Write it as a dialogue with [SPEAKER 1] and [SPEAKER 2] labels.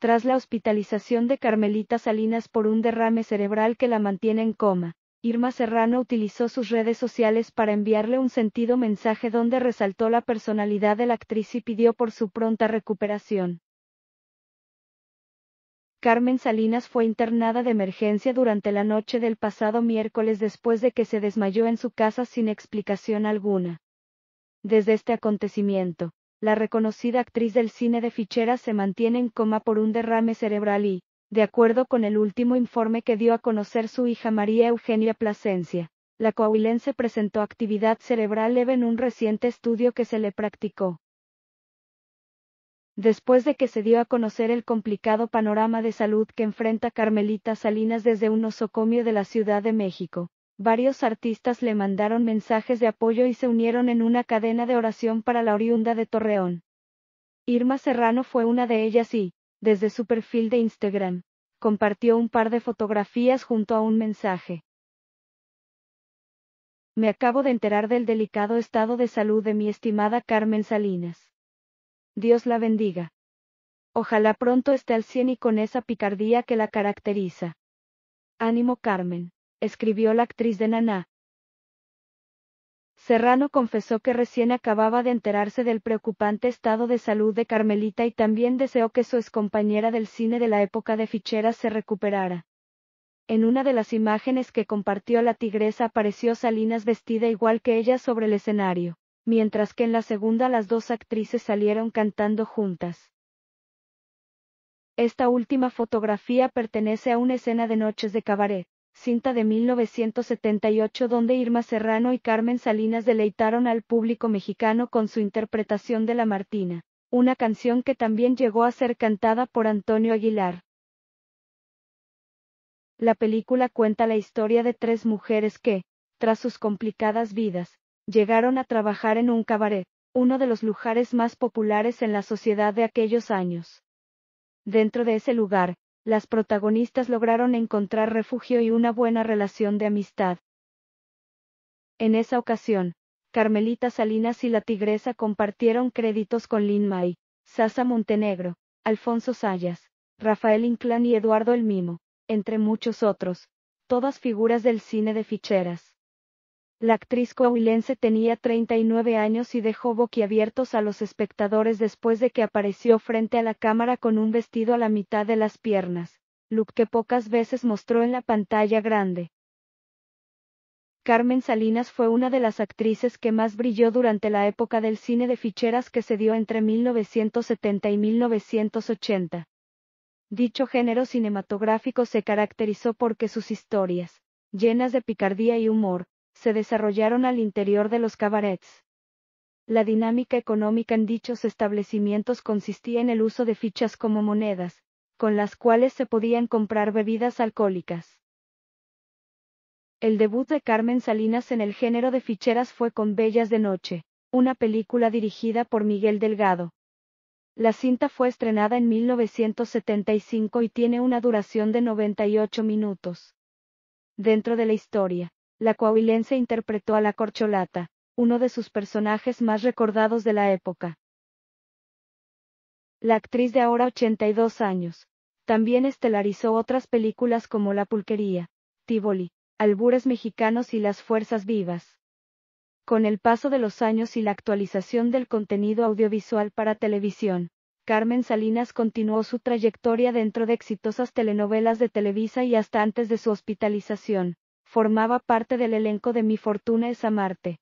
[SPEAKER 1] tras la hospitalización de Carmelita Salinas por un derrame cerebral que la mantiene en coma. Irma Serrano utilizó sus redes sociales para enviarle un sentido mensaje donde resaltó la personalidad de la actriz y pidió por su pronta recuperación. Carmen Salinas fue internada de emergencia durante la noche del pasado miércoles después de que se desmayó en su casa sin explicación alguna. Desde este acontecimiento, la reconocida actriz del cine de ficheras se mantiene en coma por un derrame cerebral y, de acuerdo con el último informe que dio a conocer su hija María Eugenia Plasencia, la coahuilense presentó actividad cerebral leve en un reciente estudio que se le practicó. Después de que se dio a conocer el complicado panorama de salud que enfrenta Carmelita Salinas desde un nosocomio de la Ciudad de México, varios artistas le mandaron mensajes de apoyo y se unieron en una cadena de oración para la oriunda de Torreón. Irma Serrano fue una de ellas y, desde su perfil de Instagram, compartió un par de fotografías junto a un mensaje. Me acabo de enterar del delicado estado de salud de mi estimada Carmen Salinas. Dios la bendiga. Ojalá pronto esté al cien y con esa picardía que la caracteriza. Ánimo Carmen escribió la actriz de Naná. Serrano confesó que recién acababa de enterarse del preocupante estado de salud de Carmelita y también deseó que su excompañera del cine de la época de ficheras se recuperara. En una de las imágenes que compartió la tigresa apareció Salinas vestida igual que ella sobre el escenario, mientras que en la segunda las dos actrices salieron cantando juntas. Esta última fotografía pertenece a una escena de Noches de Cabaret cinta de 1978 donde Irma Serrano y Carmen Salinas deleitaron al público mexicano con su interpretación de La Martina, una canción que también llegó a ser cantada por Antonio Aguilar. La película cuenta la historia de tres mujeres que, tras sus complicadas vidas, llegaron a trabajar en un cabaret, uno de los lugares más populares en la sociedad de aquellos años. Dentro de ese lugar, las protagonistas lograron encontrar refugio y una buena relación de amistad. En esa ocasión, Carmelita Salinas y la Tigresa compartieron créditos con Lin May, Sasa Montenegro, Alfonso Sayas, Rafael Inclán y Eduardo El Mimo, entre muchos otros, todas figuras del cine de ficheras. La actriz coahuilense tenía 39 años y dejó boquiabiertos a los espectadores después de que apareció frente a la cámara con un vestido a la mitad de las piernas, look que pocas veces mostró en la pantalla grande. Carmen Salinas fue una de las actrices que más brilló durante la época del cine de ficheras que se dio entre 1970 y 1980. Dicho género cinematográfico se caracterizó porque sus historias, llenas de picardía y humor, se desarrollaron al interior de los cabarets. La dinámica económica en dichos establecimientos consistía en el uso de fichas como monedas, con las cuales se podían comprar bebidas alcohólicas. El debut de Carmen Salinas en el género de ficheras fue con Bellas de Noche, una película dirigida por Miguel Delgado. La cinta fue estrenada en 1975 y tiene una duración de 98 minutos. Dentro de la historia, la coahuilense interpretó a la corcholata, uno de sus personajes más recordados de la época. La actriz de ahora 82 años, también estelarizó otras películas como La Pulquería, Tívoli, Albures Mexicanos y Las Fuerzas Vivas. Con el paso de los años y la actualización del contenido audiovisual para televisión, Carmen Salinas continuó su trayectoria dentro de exitosas telenovelas de Televisa y hasta antes de su hospitalización, formaba parte del elenco de Mi Fortuna es Amarte.